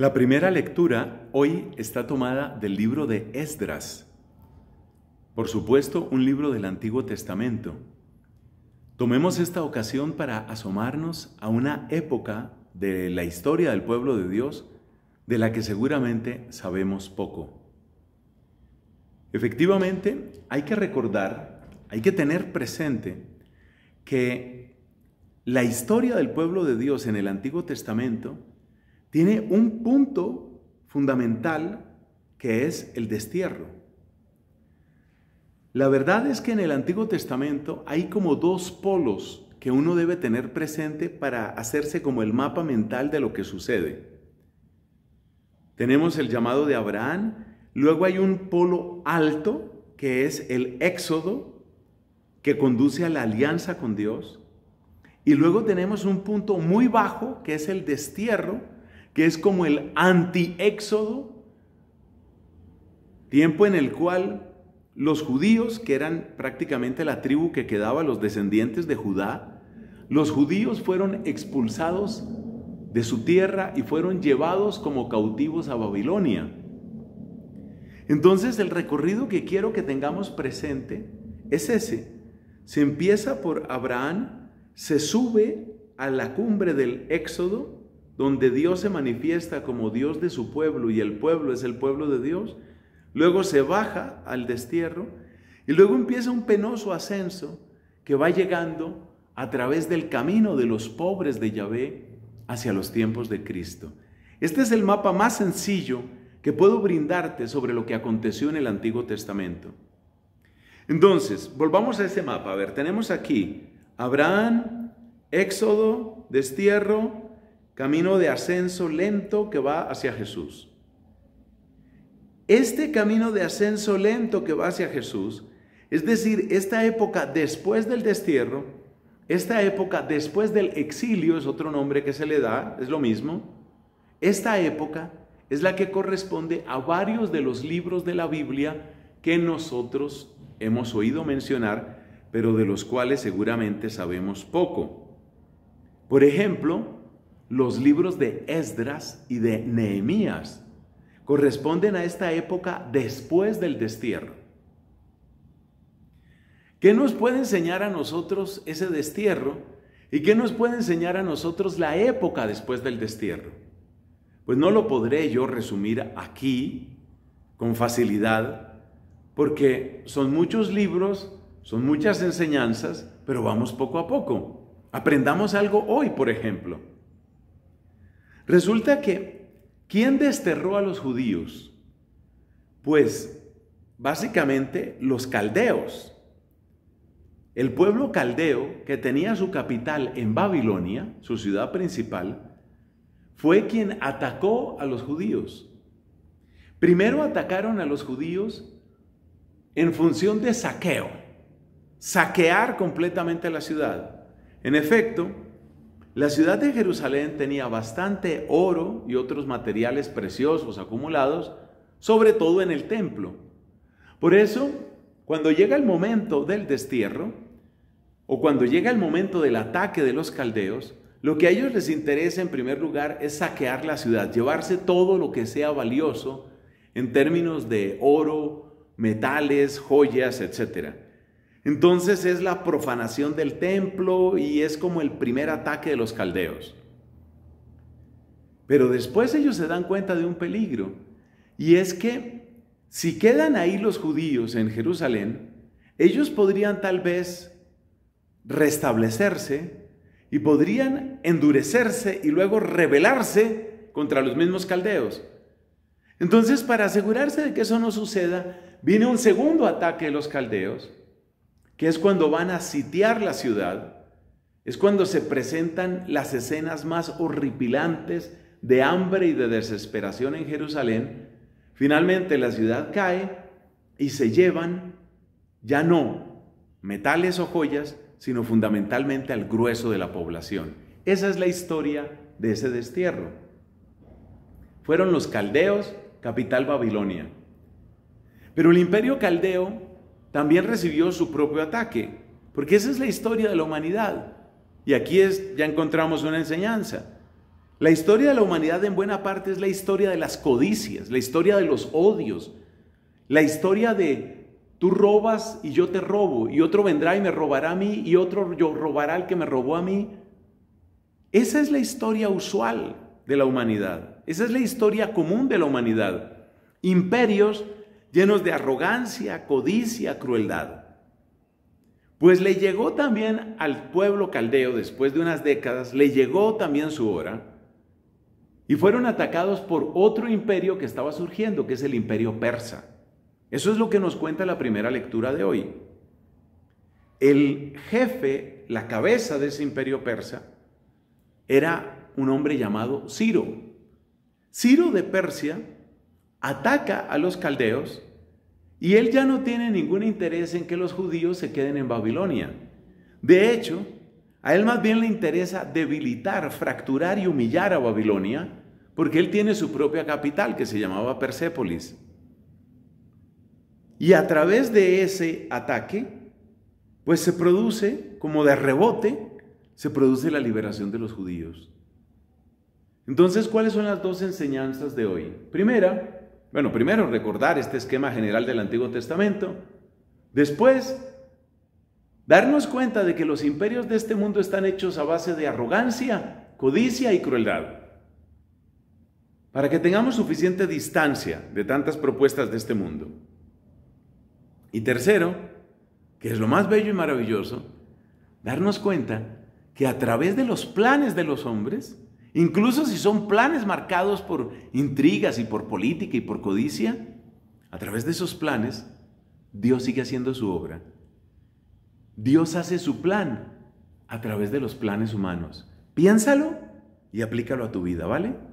La primera lectura hoy está tomada del libro de Esdras. Por supuesto, un libro del Antiguo Testamento. Tomemos esta ocasión para asomarnos a una época de la historia del pueblo de Dios de la que seguramente sabemos poco. Efectivamente, hay que recordar, hay que tener presente que la historia del pueblo de Dios en el Antiguo Testamento tiene un punto fundamental que es el destierro. La verdad es que en el Antiguo Testamento hay como dos polos que uno debe tener presente para hacerse como el mapa mental de lo que sucede. Tenemos el llamado de Abraham, luego hay un polo alto que es el éxodo que conduce a la alianza con Dios, y luego tenemos un punto muy bajo que es el destierro que es como el anti-éxodo, tiempo en el cual los judíos, que eran prácticamente la tribu que quedaba, los descendientes de Judá, los judíos fueron expulsados de su tierra y fueron llevados como cautivos a Babilonia. Entonces el recorrido que quiero que tengamos presente es ese. Se empieza por Abraham, se sube a la cumbre del Éxodo, donde Dios se manifiesta como Dios de su pueblo y el pueblo es el pueblo de Dios, luego se baja al destierro y luego empieza un penoso ascenso que va llegando a través del camino de los pobres de Yahvé hacia los tiempos de Cristo. Este es el mapa más sencillo que puedo brindarte sobre lo que aconteció en el Antiguo Testamento. Entonces, volvamos a ese mapa. A ver, tenemos aquí Abraham, Éxodo, destierro, camino de ascenso lento que va hacia Jesús. Este camino de ascenso lento que va hacia Jesús, es decir, esta época después del destierro, esta época después del exilio, es otro nombre que se le da, es lo mismo, esta época es la que corresponde a varios de los libros de la Biblia que nosotros hemos oído mencionar, pero de los cuales seguramente sabemos poco. Por ejemplo, los libros de Esdras y de Nehemías corresponden a esta época después del destierro. ¿Qué nos puede enseñar a nosotros ese destierro? ¿Y qué nos puede enseñar a nosotros la época después del destierro? Pues no lo podré yo resumir aquí con facilidad, porque son muchos libros, son muchas enseñanzas, pero vamos poco a poco. Aprendamos algo hoy, por ejemplo. Resulta que, ¿quién desterró a los judíos? Pues básicamente los caldeos. El pueblo caldeo, que tenía su capital en Babilonia, su ciudad principal, fue quien atacó a los judíos. Primero atacaron a los judíos en función de saqueo, saquear completamente la ciudad. En efecto, la ciudad de Jerusalén tenía bastante oro y otros materiales preciosos acumulados, sobre todo en el templo. Por eso, cuando llega el momento del destierro, o cuando llega el momento del ataque de los caldeos, lo que a ellos les interesa en primer lugar es saquear la ciudad, llevarse todo lo que sea valioso en términos de oro, metales, joyas, etcétera. Entonces es la profanación del templo y es como el primer ataque de los caldeos. Pero después ellos se dan cuenta de un peligro y es que si quedan ahí los judíos en Jerusalén, ellos podrían tal vez restablecerse y podrían endurecerse y luego rebelarse contra los mismos caldeos. Entonces, para asegurarse de que eso no suceda, viene un segundo ataque de los caldeos que es cuando van a sitiar la ciudad, es cuando se presentan las escenas más horripilantes de hambre y de desesperación en Jerusalén. Finalmente la ciudad cae y se llevan ya no metales o joyas, sino fundamentalmente al grueso de la población. Esa es la historia de ese destierro. Fueron los caldeos, capital Babilonia. Pero el imperio caldeo también recibió su propio ataque, porque esa es la historia de la humanidad. Y aquí es, ya encontramos una enseñanza. La historia de la humanidad en buena parte es la historia de las codicias, la historia de los odios, la historia de tú robas y yo te robo, y otro vendrá y me robará a mí, y otro yo robará al que me robó a mí. Esa es la historia usual de la humanidad, esa es la historia común de la humanidad. Imperios llenos de arrogancia, codicia, crueldad. Pues le llegó también al pueblo caldeo, después de unas décadas, le llegó también su hora, y fueron atacados por otro imperio que estaba surgiendo, que es el imperio persa. Eso es lo que nos cuenta la primera lectura de hoy. El jefe, la cabeza de ese imperio persa, era un hombre llamado Ciro. Ciro de Persia ataca a los caldeos y él ya no tiene ningún interés en que los judíos se queden en Babilonia. De hecho, a él más bien le interesa debilitar, fracturar y humillar a Babilonia, porque él tiene su propia capital que se llamaba Persépolis. Y a través de ese ataque, pues se produce, como de rebote, se produce la liberación de los judíos. Entonces, ¿cuáles son las dos enseñanzas de hoy? Primera, bueno, primero recordar este esquema general del Antiguo Testamento. Después, darnos cuenta de que los imperios de este mundo están hechos a base de arrogancia, codicia y crueldad. Para que tengamos suficiente distancia de tantas propuestas de este mundo. Y tercero, que es lo más bello y maravilloso, darnos cuenta que a través de los planes de los hombres, Incluso si son planes marcados por intrigas y por política y por codicia, a través de esos planes, Dios sigue haciendo su obra. Dios hace su plan a través de los planes humanos. Piénsalo y aplícalo a tu vida, ¿vale?